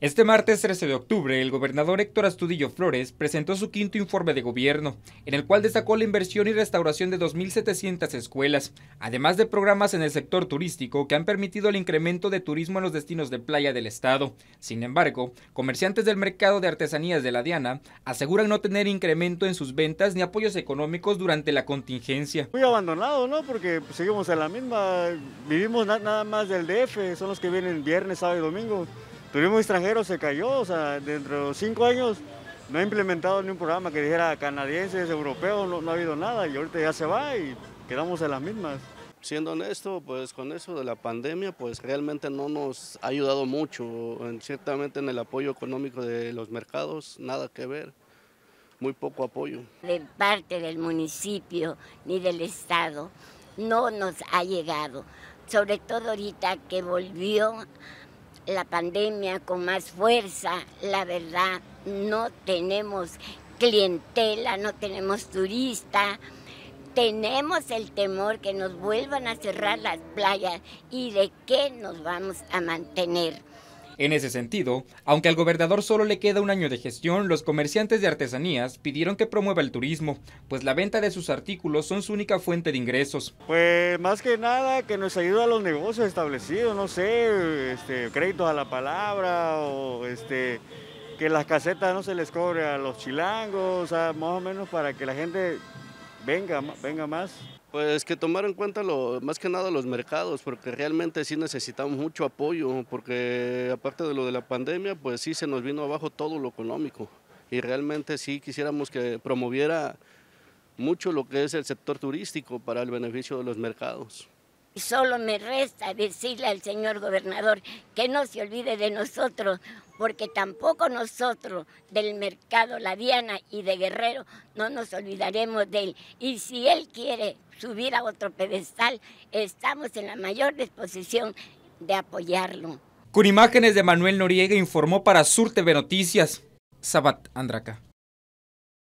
Este martes 13 de octubre, el gobernador Héctor Astudillo Flores presentó su quinto informe de gobierno, en el cual destacó la inversión y restauración de 2.700 escuelas, además de programas en el sector turístico que han permitido el incremento de turismo en los destinos de playa del estado. Sin embargo, comerciantes del mercado de artesanías de la Diana aseguran no tener incremento en sus ventas ni apoyos económicos durante la contingencia. Muy abandonado, ¿no? Porque seguimos en la misma, vivimos nada más del DF, son los que vienen viernes, sábado y domingo. Tuvimos extranjero se cayó, o sea, dentro de cinco años no ha implementado ni un programa que dijera canadienses, europeos, no, ha habido nada y ahorita ya se va y quedamos en las mismas. Siendo honesto, pues con eso de la pandemia, pues realmente no nos ha ayudado mucho, ciertamente en el apoyo económico de los mercados, nada que ver, muy poco apoyo. De parte del municipio ni del Estado no nos ha llegado, sobre todo ahorita que volvió la pandemia con más fuerza, la verdad, no tenemos clientela, no tenemos turista. Tenemos el temor que nos vuelvan a cerrar las playas y de qué nos vamos a mantener. En ese sentido, aunque al gobernador solo le queda un año de gestión, los comerciantes de artesanías pidieron que promueva el turismo, pues la venta de sus artículos son su única fuente de ingresos. Pues más que nada que nos ayuda a los negocios establecidos, no sé, este, créditos a la palabra o este que las casetas no se les cobre a los chilangos, o sea, más o menos para que la gente venga, venga más. Pues que tomar en cuenta lo, más que nada los mercados, porque realmente sí necesitamos mucho apoyo, porque aparte de lo de la pandemia, pues sí se nos vino abajo todo lo económico. Y realmente sí quisiéramos que promoviera mucho lo que es el sector turístico para el beneficio de los mercados solo me resta decirle al señor gobernador que no se olvide de nosotros, porque tampoco nosotros del mercado La Diana y de Guerrero no nos olvidaremos de él. Y si él quiere subir a otro pedestal, estamos en la mayor disposición de apoyarlo. Con imágenes de Manuel Noriega informó para Sur TV Noticias, Sabat Andraca.